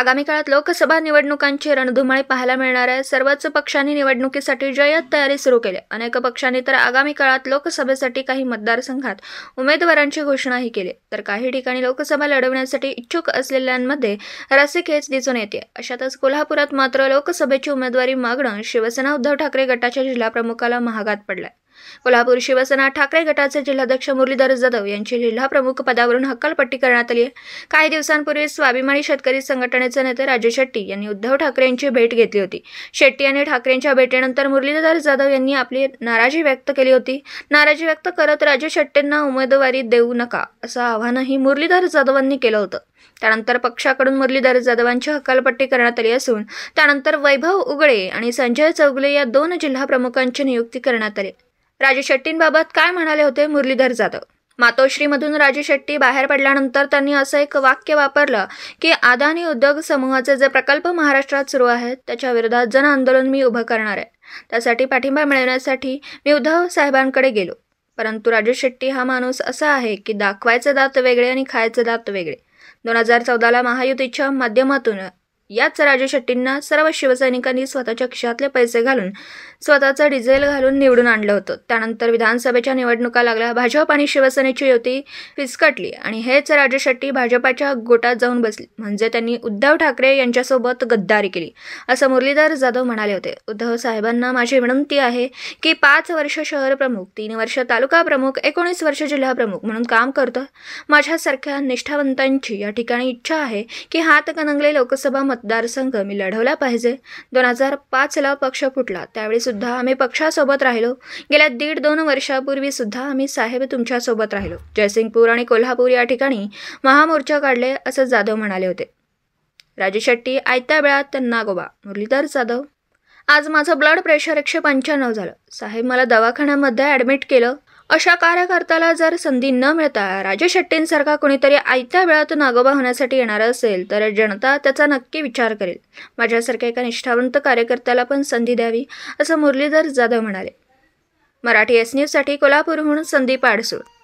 आगामी काळात लोकसभा निवडणुकांची रणधुमाळी पाहायला मिळणार आहे सर्वच पक्षांनी निवडणुकीसाठी जय्यत तयारी सुरू केली अनेक पक्षांनी तर आगामी काळात लोकसभेसाठी काही मतदारसंघात उमेदवारांची घोषणाही केली तर काही ठिकाणी लोकसभा लढवण्यासाठी इच्छुक असलेल्यांमध्ये रसिकेच दिसून येते अशातच कोल्हापुरात मात्र लोकसभेची उमेदवारी मागणं शिवसेना उद्धव ठाकरे गटाच्या प्रमुखाला महागात पडलाय कोल्हापूर शिवसेना ठाकरे गटाचे जिल्हाध्यक्ष मुरलीधर जाधव यांची जिल्हा प्रमुख पदावरून हक्कलपट्टी करण्यात आली आहे काही दिवसांपूर्वी स्वाभिमानी शेतकरी संघटनेचे नेते राजू शेट्टी यांनी उद्धव ठाकरे यांची भेट घेतली होती शेट्टी यांनी ठाकरेंच्या भेटीनंतर मुरलीधर जाधव यांनी आपली नाराजी व्यक्त केली होती नाराजी व्यक्त करत राजू शेट्टींना उमेदवारी देऊ नका असं आवाहनही मुरलीधर जाधवांनी केलं होतं त्यानंतर पक्षाकडून मुरलीधर जाधवांची हकालपट्टी करण्यात आली असून त्यानंतर वैभव उगळे आणि संजय चौगले या दोन जिल्हा प्रमुखांची नियुक्ती करण्यात आली राजे शेट्टींबाबत काय म्हणाले होते मुरलीधर जाधव मातोश्रीमधून राजे शेट्टी बाहेर पडल्यानंतर त्यांनी असं एक वाक्य वापरलं की अदानी उद्योग समूहाचे जे प्रकल्प महाराष्ट्रात सुरू आहेत त्याच्या विरोधात जन आंदोलन मी उभं करणार आहे त्यासाठी पाठिंबा मिळवण्यासाठी मी उद्धव साहेबांकडे गेलो परंतु राजे शेट्टी हा माणूस असा आहे की दाखवायचे दात वेगळे आणि खायचे दात वेगळे दोन हजार चौदाला महायुतीच्या माध्यमातून याच राजे शेट्टींना सर्व शिवसैनिकांनी स्वतःच्या खिशातले पैसे घालून स्वतःचं डिझेल घालून निवडून आणलं होतं त्यानंतर विधानसभेच्या निवडणुका लागल्या भाजप आणि शिवसेनेची युती फिसकटली आणि हेच राजेशेट्टी शेट्टी भाजपाच्या गोटात जाऊन बसले म्हणजे त्यांनी उद्धव ठाकरे यांच्यासोबत गद्दारी केली असं मुरलीधर जाधव म्हणाले होते उद्धव साहेबांना माझी विनंती आहे की पाच वर्ष शहर प्रमुख तीन वर्ष तालुका प्रमुख एकोणीस वर्ष जिल्हा प्रमुख म्हणून काम करतो माझ्यासारख्या निष्ठावंतांची या ठिकाणी इच्छा आहे की हातकणंगले लोकसभा मत मतदारसंघ मी लढवला पाहिजे दोन हजार पाचला पक्ष फुटला त्यावेळीसुद्धा आम्ही पक्षासोबत राहिलो गेल्या दीड दोन वर्षापूर्वीसुद्धा आम्ही साहेब तुमच्यासोबत राहिलो जयसिंगपूर आणि कोल्हापूर या ठिकाणी महामोर्चा काढले असं जाधव म्हणाले होते राजू शेट्टी आयत्या वेळात नागोबा मुरलीधर जाधव आज माझं ब्लड प्रेशर एकशे पंच्याण्णव झालं साहेब मला दवाखान्यामध्ये ॲडमिट केलं अशा कार्यकर्त्याला जर संधी न मिळता राजे शेट्टींसारखा कोणीतरी आयत्या वेळात नागोबा होण्यासाठी येणार असेल तर जनता त्याचा नक्की विचार करेल माझ्यासारख्या एका निष्ठावंत कार्यकर्त्याला पण संधी द्यावी असं मुरलीधर जाधव म्हणाले मराठी एस न्यूजसाठी कोल्हापूरहून संदीप आडसूळ